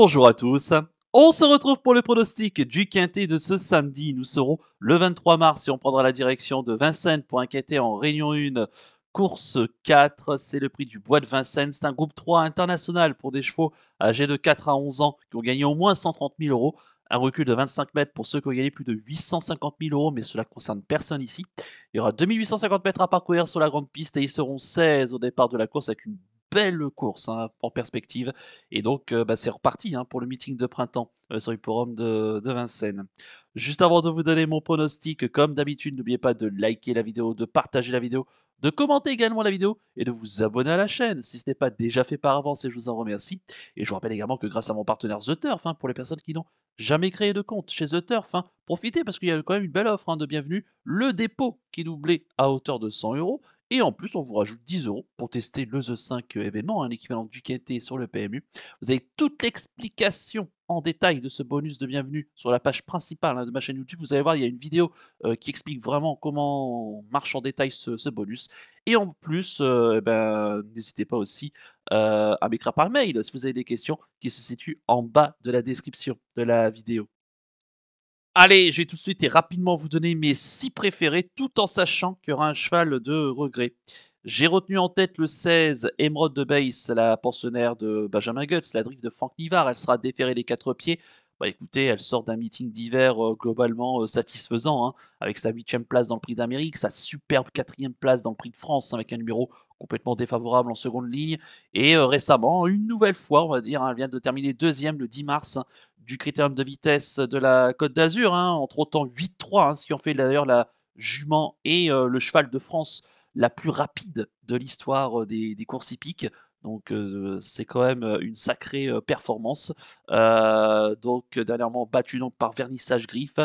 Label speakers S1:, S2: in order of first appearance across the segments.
S1: bonjour à tous. On se retrouve pour le pronostic du quintet de ce samedi. Nous serons le 23 mars et on prendra la direction de Vincennes pour un en Réunion 1. Course 4, c'est le prix du bois de Vincennes. C'est un groupe 3 international pour des chevaux âgés de 4 à 11 ans qui ont gagné au moins 130 000 euros. Un recul de 25 mètres pour ceux qui ont gagné plus de 850 000 euros, mais cela concerne personne ici. Il y aura 2850 mètres à parcourir sur la grande piste et ils seront 16 au départ de la course avec une belle course hein, en perspective. Et donc, euh, bah, c'est reparti hein, pour le meeting de printemps euh, sur le de, de Vincennes. Juste avant de vous donner mon pronostic, comme d'habitude, n'oubliez pas de liker la vidéo, de partager la vidéo, de commenter également la vidéo et de vous abonner à la chaîne si ce n'est pas déjà fait par avance et je vous en remercie. Et je vous rappelle également que grâce à mon partenaire The hein, pour les personnes qui n'ont jamais créé de compte chez The profitez parce qu'il y a quand même une belle offre de bienvenue, le dépôt qui doublait à hauteur de 100 euros et en plus, on vous rajoute 10 euros pour tester le The 5 euh, événement, hein, l'équivalent du KT sur le PMU. Vous avez toute l'explication en détail de ce bonus de bienvenue sur la page principale hein, de ma chaîne YouTube. Vous allez voir, il y a une vidéo euh, qui explique vraiment comment marche en détail ce, bonus. Et en plus, euh, eh ben, n'hésitez pas aussi à m'écrire par mail si vous avez des questions qui se situent en bas de la description de la vidéo. Allez, je vais tout de suite et rapidement vous donner mes 6 préférés, tout en sachant qu'il y aura un cheval de regret. J'ai retenu en tête le 16, Emerald de Base, la pensionnaire de Benjamin Guts, la drift de Franck Nivard. Elle sera déférée les 4 pieds. Bah écoutez, elle sort d'un meeting d'hiver euh, globalement euh, satisfaisant, hein, avec sa huitième place dans le prix d'Amérique, sa superbe quatrième place dans le prix de France, hein, avec un numéro complètement défavorable en seconde ligne. Et euh, récemment, une nouvelle fois, on va dire, hein, elle vient de terminer deuxième le 10 mars du critérium de vitesse de la Côte d'Azur, hein, entre autres 8.3, 8-3, ce qui en fait d'ailleurs la jument et euh, le cheval de France la plus rapide de l'histoire euh, des, courses hippiques. Donc euh, c'est quand même une sacrée performance. donc dernièrement battue donc par Vernissage Griffe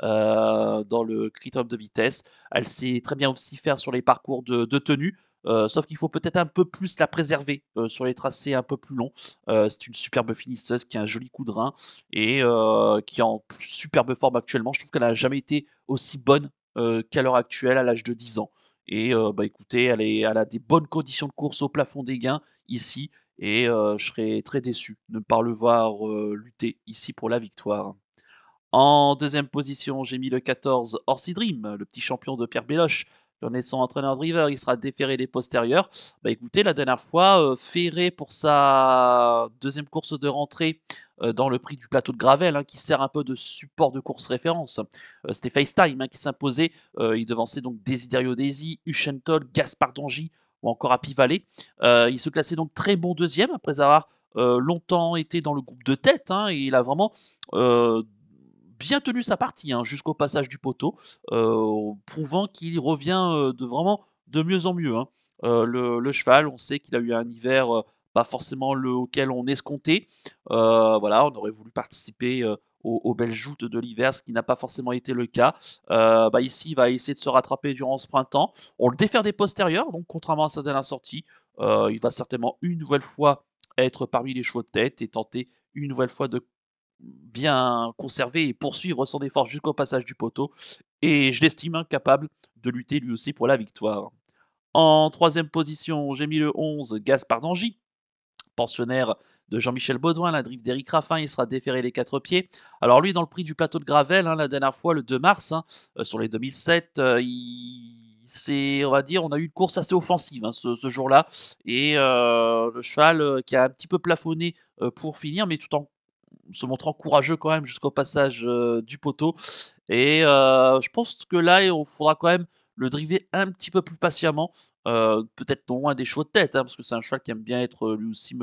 S1: dans le critérium de vitesse. Elle sait très bien aussi faire sur les parcours de, de tenue. Euh, sauf qu'il faut peut-être un peu plus la préserver euh, sur les tracés un peu plus longs. Euh, c'est une superbe finisseuse qui a un joli coup de rein et qui est en superbe forme actuellement. Je trouve qu'elle n'a jamais été aussi bonne qu'à l'heure actuelle à l'âge de 10 ans. Et bah, écoutez, elle, est, elle a des bonnes conditions de course au plafond des gains ici et je serais très déçu de ne pas le voir lutter ici pour la victoire. En deuxième position, j'ai mis le 14 Orsi Dream, le petit champion de Pierre Béloche, en est son entraîneur driver, il sera déféré des postérieurs. Bah écoutez, la dernière fois, euh, ferré pour sa deuxième course de rentrée euh, dans le prix du plateau de Gravel, hein, qui sert un peu de support de course référence. Euh, c'était FaceTime hein, qui s'imposait. il devançait donc Desiderio Daisy, Huchentol, Gaspard Dangy ou encore Happy Valley. il se classait donc très bon deuxième après avoir longtemps été dans le groupe de tête. Hein, il a vraiment bien tenu sa partie hein, jusqu'au passage du poteau, euh, prouvant qu'il revient euh, de vraiment de mieux en mieux. Hein. Euh, le, cheval, on sait qu'il a eu un hiver pas forcément lequel on escomptait. voilà, on aurait voulu participer aux, belles joutes de l'hiver, ce qui n'a pas forcément été le cas. Bah, ici, il va essayer de se rattraper durant ce printemps. On le défère des postérieurs, donc contrairement à sa dernière sortie, il va certainement une nouvelle fois être parmi les chevaux de tête et tenter une nouvelle fois de bien conserver et poursuivre son effort jusqu'au passage du poteau, et je l'estime incapable de lutter lui aussi pour la victoire. En troisième position, j'ai mis le 11, Gaspard d'Angy, pensionnaire de Jean-Michel Baudouin, la drive d'Eric Raffin, il sera déféré les quatre pieds. Alors lui, dans le prix du plateau de Gravel, hein, la dernière fois, le 2 mars, hein, euh, sur les 2007, c'est, euh, on va dire, on a eu une course assez offensive hein, ce, jour-là. Et euh, le cheval qui a un petit peu plafonné pour finir, mais tout en se montrant courageux quand même jusqu'au passage euh, du poteau. Et euh, je pense que là, il faudra quand même le driver un petit peu plus patiemment. Euh, peut-être non loin des chevaux de tête, hein, parce que c'est un cheval qui aime bien être lui aussi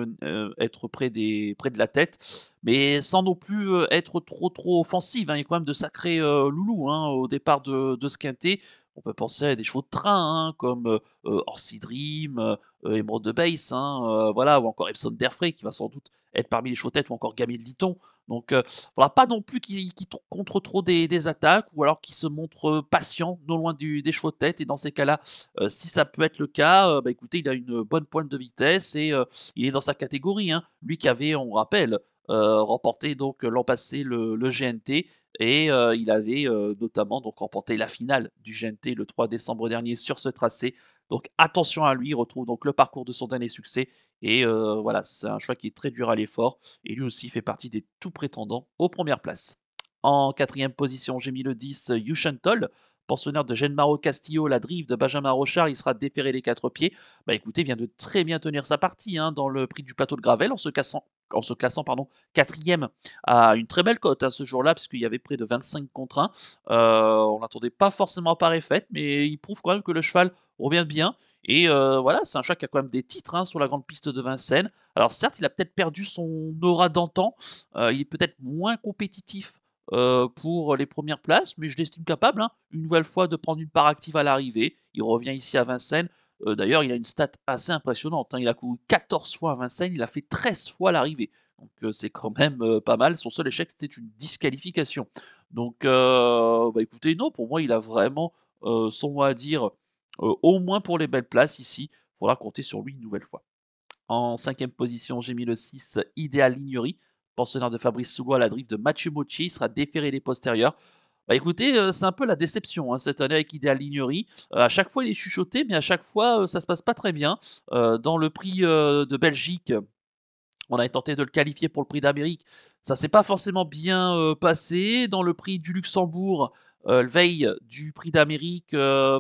S1: être près, des, de la tête, mais sans non plus être trop trop offensive. Hein. Il y a quand même de sacrés loulou hein, au départ de, de ce quintet. On peut penser à des chevaux de train, hein, comme euh, euh Orsi Dream, euh, euh, Emerald de Base, hein, voilà, ou encore Epson Derfrey, qui va sans doute être parmi les chevaux têtes, ou encore Gamil Ditton. Donc, voilà, pas non plus qui, contre trop des, attaques, ou alors qui se montre patient, non loin du, des chevaux têtes Et dans ces cas-là, si ça peut être le cas, bah, écoutez, il a une bonne pointe de vitesse et il est dans sa catégorie. Hein. Lui qui avait, on rappelle, euh, remporté donc euh, l'an passé le, GNT et euh, il avait notamment donc remporté la finale du GNT le 3 décembre dernier sur ce tracé. Donc attention à lui, il retrouve donc le parcours de son dernier succès. Et voilà, c'est un choix qui est très dur à l'effort. Et lui aussi fait partie des tout prétendants aux premières places. En quatrième position, j'ai mis le 10 Yushantol Pensionnaire de Genmaro Castillo, la drive de Benjamin Rochard, il sera déféré les quatre pieds. Bah écoutez, vient de très bien tenir sa partie hein, dans le prix du plateau de Gravel en se cassant en se classant pardon, quatrième à une très belle cote à hein, ce jour-là, puisqu'il y avait près de 25 contre 1. Euh, on n'attendait pas forcément par effet, mais il prouve quand même que le cheval revient bien. Et euh, voilà, c'est un chat qui a quand même des titres hein, sur la grande piste de Vincennes. Alors certes, il a peut-être perdu son aura d'antan, euh, il est peut-être moins compétitif pour les premières places, mais je l'estime capable, hein, une nouvelle fois, de prendre une part active à l'arrivée. Il revient ici à Vincennes. Euh, d'ailleurs, il a une stat assez impressionnante. Hein. Il a couru 14 fois à Vincennes, il a fait 13 fois l'arrivée. Donc euh, c'est quand même euh, pas mal. Son seul échec, c'était une disqualification. Donc bah, écoutez, non, pour moi, il a vraiment son mot à dire, au moins pour les belles places ici. Il faudra compter sur lui une nouvelle fois. En cinquième position, j'ai mis le 6, Idéal Lignery, pensionnaire de Fabrice Soulois à la drift de Mathieu Mochi. Il sera déféré les postérieurs. Bah écoutez, euh, c'est un peu la déception hein, cette année avec Ideal euh, à chaque fois, il est chuchoté, mais à chaque fois, euh, ça se passe pas très bien. dans le prix de Belgique, on avait tenté de le qualifier pour le prix d'Amérique. Ça s'est pas forcément bien passé. Dans le prix du Luxembourg, le veille du prix d'Amérique,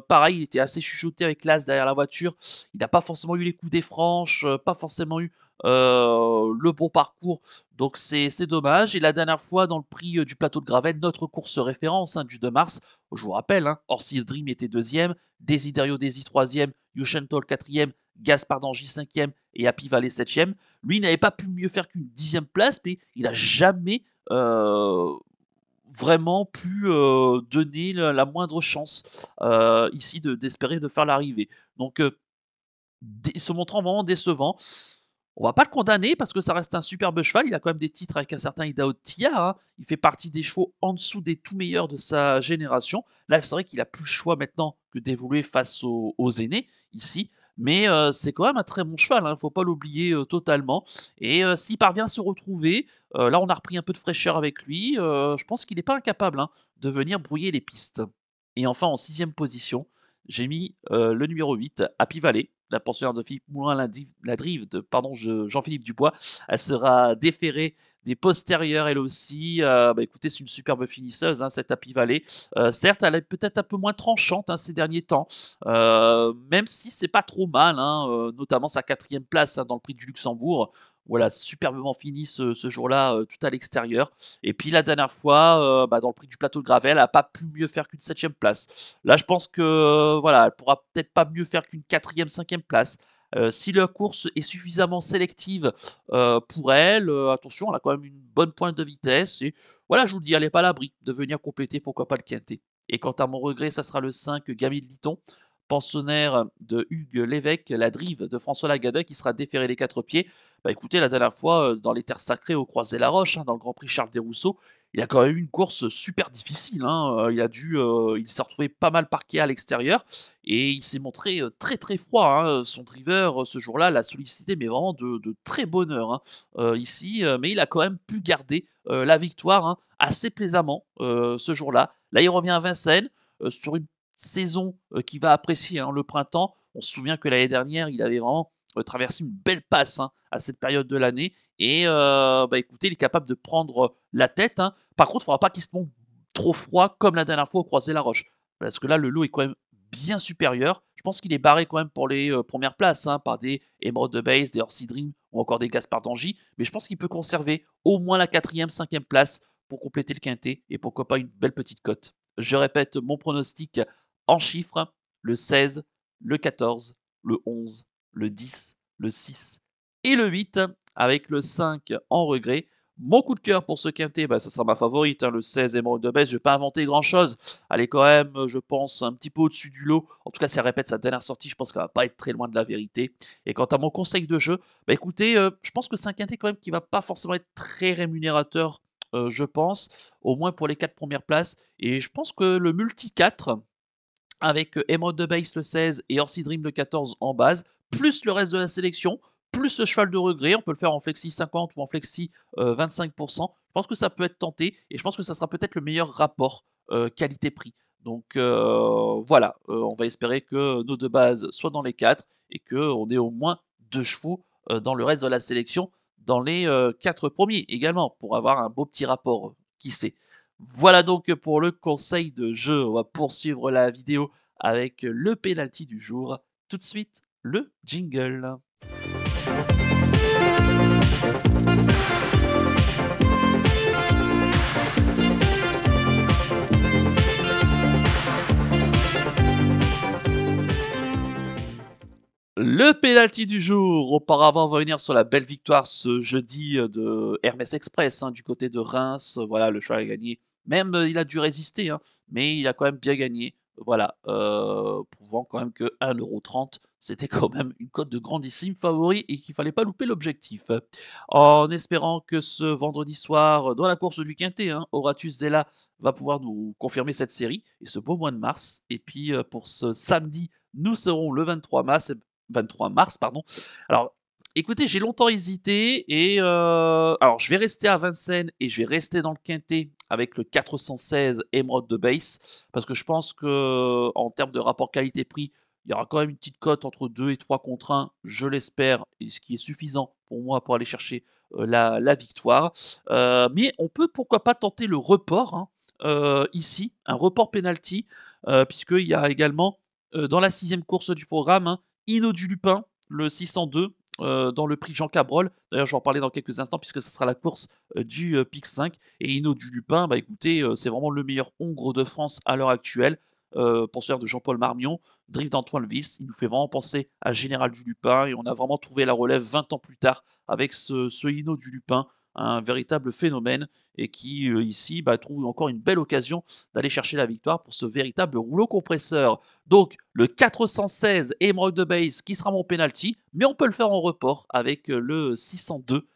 S1: pareil, il était assez chuchoté avec l'as derrière la voiture. Il n'a pas forcément eu les coups des franches, pas forcément eu euh, le bon parcours. Donc c'est dommage. Et la dernière fois, dans le prix euh, du plateau de Gravel, notre course référence hein, du 2 mars, je vous rappelle, hein, Dream était deuxième, Desiderio Desi troisième, Yushen Toll quatrième, Gaspard Dangy cinquième et Happy Valley septième. Lui n'avait pas pu mieux faire qu'une dixième place, mais il n'a jamais euh, vraiment pu donner la, moindre chance ici d'espérer de, de, faire l'arrivée. Donc se montrant vraiment décevant. On va pas le condamner parce que ça reste un superbe cheval. Il a quand même des titres avec un certain Idaho Tia. Hein. Il fait partie des chevaux en dessous des tout meilleurs de sa génération. Là, c'est vrai qu'il a plus le choix maintenant que d'évoluer face aux, aînés ici. Mais euh, c'est quand même un très bon cheval, il hein. ne faut pas l'oublier euh, totalement. Et euh, s'il parvient à se retrouver, là on a repris un peu de fraîcheur avec lui, je pense qu'il n'est pas incapable hein, de venir brouiller les pistes. Et enfin en sixième position, j'ai mis le numéro 8, Happy Valley, la pensionnaire de Philippe Moulin, la, drive de pardon, Jean-Philippe Dubois. Elle sera déférée des postérieurs, elle aussi. Euh, bah, écoutez, c'est une superbe finisseuse, hein, cette Happy euh, certes, elle est peut-être un peu moins tranchante hein, ces derniers temps, euh, même si c'est pas trop mal, hein, notamment sa quatrième place dans le prix du Luxembourg voilà, superbement fini ce, jour-là, euh, tout à l'extérieur. Et puis la dernière fois, euh, bah, dans le prix du plateau de Gravel, elle n'a pas pu mieux faire qu'une septième place. Là, je pense que euh, voilà, elle pourra peut-être pas mieux faire qu'une quatrième, cinquième place. si la course est suffisamment sélective pour elle, attention, elle a quand même une bonne pointe de vitesse. Et voilà, je vous le dis, elle n'est pas à l'abri de venir compléter, pourquoi pas le quintet. Et quant à mon regret, ça sera le 5 Gamil Liton pensionnaire de Hugues Lévesque, la drive de François Lagadec, qui sera déféré les quatre pieds. Bah écoutez, la dernière fois, euh, dans les terres sacrées au Croisé-la-Roche, hein, dans le Grand Prix Charles Desrousseaux, il a quand même eu une course super difficile. Hein. Euh, il a dû, euh, il s'est retrouvé pas mal parqué à l'extérieur et il s'est montré très très froid. Hein. Son driver ce jour-là l'a sollicité, mais vraiment de, très bonheur ici. Mais il a quand même pu garder la victoire assez plaisamment ce jour-là. Là, il revient à Vincennes sur une saison qui va apprécier hein, le printemps. On se souvient que l'année dernière, il avait vraiment traversé une belle passe hein, à cette période de l'année. Et bah, écoutez, il est capable de prendre la tête. Hein. Par contre, il ne faudra pas qu'il se monte trop froid comme la dernière fois au croisé la roche. Parce que là, le lot est quand même bien supérieur. Je pense qu'il est barré quand même pour les premières places par des Emerald de Base, des Orsi Dream ou encore des Gaspard d'Angie. Mais je pense qu'il peut conserver au moins la quatrième, cinquième place pour compléter le quintet et pourquoi pas une belle petite cote. Je répète mon pronostic en chiffres le 16, le 14, le 11, le 10, le 6 et le 8, avec le 5 en regret. Mon coup de cœur pour ce quintet, bah, ça sera ma favorite, hein, le 16 mon de baisse. Je vais pas inventer grand chose. Elle est quand même, je pense, un petit peu au-dessus du lot. En tout cas, si elle répète sa dernière sortie, je pense qu'elle va pas être très loin de la vérité. Et quant à mon conseil de jeu, bah, écoutez, euh, je pense que c'est un quintet quand même qui va pas forcément être très rémunérateur, euh, je pense, au moins pour les 4 premières places. Et je pense que le multi 4, avec Emo de Base le 16 et Orsi Dream le 14 en base, plus le reste de la sélection, plus le cheval de regret. On peut le faire en flexi 50 ou en flexi 25%. Euh, je pense que ça peut être tenté et je pense que ça sera peut-être le meilleur rapport euh, qualité-prix. Donc euh, voilà, on va espérer que nos deux bases soient dans les 4 et qu'on ait au moins deux chevaux dans le reste de la sélection dans les quatre premiers également pour avoir un beau petit rapport. qui sait voilà donc pour le conseil de jeu. On va poursuivre la vidéo avec le penalty du jour. Tout de suite, le jingle. Le pénalty du jour. Auparavant, on va venir sur la belle victoire ce jeudi euh, de Hermès Express hein, du côté de Reims. Voilà, le choix est gagné même il a dû résister, hein, mais il a quand même bien gagné. Voilà, prouvant quand même que 1,30€, c'était quand même une cote de grandissime favori et qu'il fallait pas louper l'objectif. En espérant que ce vendredi soir, dans la course du Quintet, hein, Zella va pouvoir nous confirmer cette série et ce beau mois de mars. Et puis pour ce samedi, nous serons le 23 mars, 23 mars, pardon. Alors, Écoutez, j'ai longtemps hésité et euh, alors je vais rester à Vincennes et je vais rester dans le quintet avec le 416 Emerald de base parce que je pense que en termes de rapport qualité-prix, il y aura quand même une petite cote entre 2 et 3 contre 1, je l'espère, ce qui est suffisant pour moi pour aller chercher euh, la, victoire. Euh, mais on peut pourquoi pas tenter le report hein, ici, un report penalty, puisqu'il y a également dans la sixième course du programme hein, du Lupin, le 602 euh, dans le prix Jean Cabrol. D'ailleurs, je vais en parler dans quelques instants puisque ce sera la course euh, du euh, PIC 5. Et Ino du Lupin, bah écoutez, c'est vraiment le meilleur Hongre de France à l'heure actuelle. Penseur de Jean-Paul Marmion, drive d'Antoine Levis il nous fait vraiment penser à Général du Lupin et on a vraiment trouvé la relève 20 ans plus tard avec ce, ce Hino du Lupin un véritable phénomène et qui euh, ici bah, trouve encore une belle occasion d'aller chercher la victoire pour ce véritable rouleau compresseur. Donc le 416 Emerald de base qui sera mon penalty, mais on peut le faire en report avec euh, le 602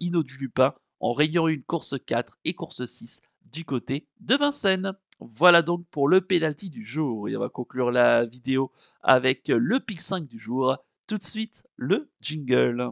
S1: Hino euh, du Lupin en rayonnant une course 4 et course 6 du côté de Vincennes. Voilà donc pour le penalty du jour. Et on va conclure la vidéo avec le pick 5 du jour. Tout de suite, le jingle.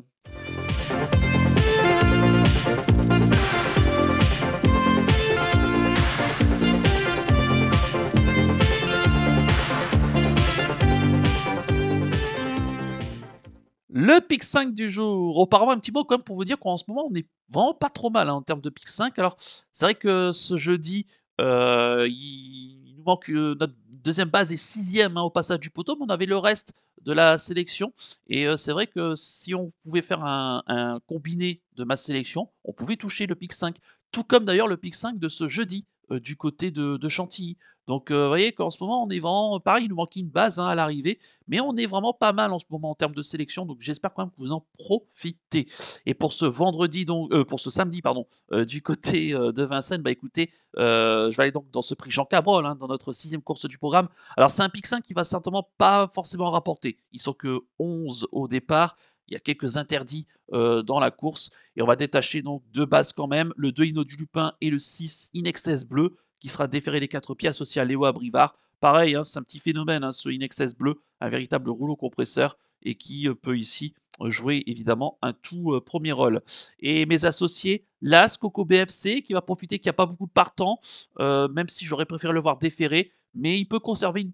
S1: Le pic 5 du jour. Auparavant, un petit mot quand même pour vous dire qu'en ce moment, on n'est vraiment pas trop mal hein, en termes de pic 5. Alors, c'est vrai que ce jeudi, euh, il, nous manque euh, notre deuxième base et sixième hein, au passage du poteau, mais on avait le reste de la sélection. Et euh, c'est vrai que si on pouvait faire un, combiné de ma sélection, on pouvait toucher le pic 5. Tout comme d'ailleurs le pic 5 de ce jeudi, euh, du côté de Chantilly. Donc, vous euh, voyez qu'en ce moment, on est vraiment. Euh, pareil, il nous manquait une base hein, à l'arrivée, mais on est vraiment pas mal en ce moment en termes de sélection. Donc, j'espère quand même que vous en profitez. Et pour ce vendredi, donc, euh, pour ce samedi, pardon, du côté de Vincennes, bah écoutez, je vais aller donc dans ce prix Jean Cabrol, hein, dans notre sixième course du programme. Alors, c'est un pic 5 qui va certainement pas forcément rapporter. Ils sont que 11 au départ. Il y a quelques interdits dans la course. Et on va détacher donc deux bases quand même. Le 2 Inno du Lupin et le 6 Excess Bleu qui sera déféré des quatre pieds associé à Léo Abrivard. Pareil, hein, c'est un petit phénomène, hein, ce Inexcess bleu, un véritable rouleau compresseur et qui euh, peut ici euh, jouer évidemment un tout euh, premier rôle. Et mes associés, Las, Coco BFC, qui va profiter qu'il n'y a pas beaucoup de partants, même si j'aurais préféré le voir déféré, mais il peut conserver une,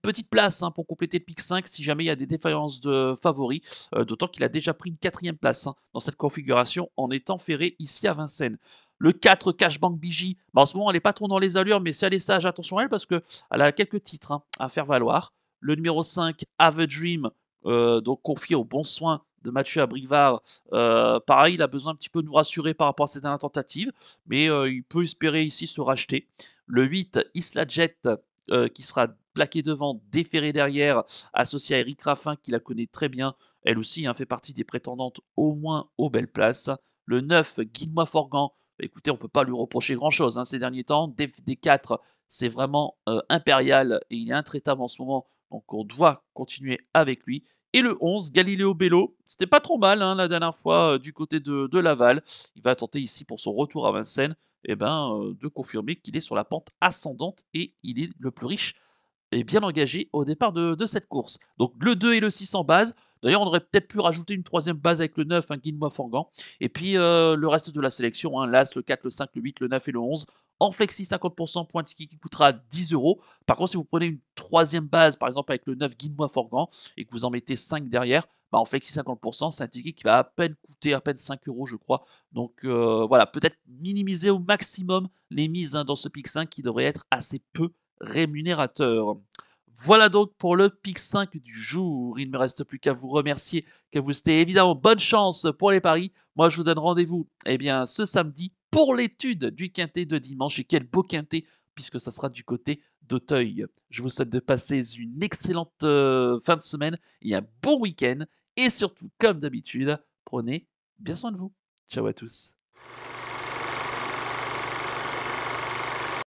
S1: petite place hein, pour compléter le pic 5 si jamais il y a des défaillances de favoris, d'autant qu'il a déjà pris une quatrième place dans cette configuration en étant ferré ici à Vincennes. Le 4, Cashbank biji bah, en ce moment, elle n'est pas trop dans les allures, mais si elle est sage, attention à elle, parce qu'elle a quelques titres hein, à faire valoir. Le numéro 5, Have a Dream, euh, donc confié au bon soin de Mathieu Abrivard. Euh, pareil, il a besoin un petit peu de nous rassurer par rapport à cette dernière tentative, mais euh, il peut espérer ici se racheter. Le 8, Isla Jet, qui sera plaqué devant, déféré derrière, associé à Eric Raffin, qui la connaît très bien. Elle aussi hein, fait partie des prétendantes au moins aux belles places. Le 9, Guide-moi Forgan, écoutez, on ne peut pas lui reprocher grand-chose hein, ces derniers temps. d 4 c'est vraiment euh, impérial et il est intraitable en ce moment, donc on doit continuer avec lui. Et le 11, Galileo Bello, c'était pas trop mal hein, la dernière fois euh, du côté de, Laval. Il va tenter ici pour son retour à Vincennes eh ben, euh, de confirmer qu'il est sur la pente ascendante et il est le plus riche bien engagé au départ de, cette course. Donc le 2 et le 6 en base. D'ailleurs, on aurait peut-être pu rajouter une troisième base avec le 9, un hein, Forgan. Et puis euh, le reste de la sélection, hein, l'As, le 4, le 5, le 8, le 9 et le 11. En flexi 50%, point qui coûtera 10 euros. Par contre, si vous prenez une troisième base, par exemple avec le 9 Guilmois Forgan, et que vous en mettez 5 derrière, bah, en flexi 50%, c'est un ticket qui va à peine coûter à peine 5 euros, je crois. Donc euh, voilà, peut-être minimiser au maximum les mises hein, dans ce pic 5 qui devrait être assez peu rémunérateur. Voilà donc pour le PIC 5 du jour. Il ne me reste plus qu'à vous remercier, qu'à vous souhaiter évidemment bonne chance pour les paris. Moi, je vous donne rendez-vous eh bien, ce samedi pour l'étude du quintet de dimanche. Et quel beau quintet, puisque ça sera du côté d'Auteuil. Je vous souhaite de passer une excellente euh, fin de semaine et un bon week-end. Et surtout, comme d'habitude, prenez bien soin de vous. Ciao à tous.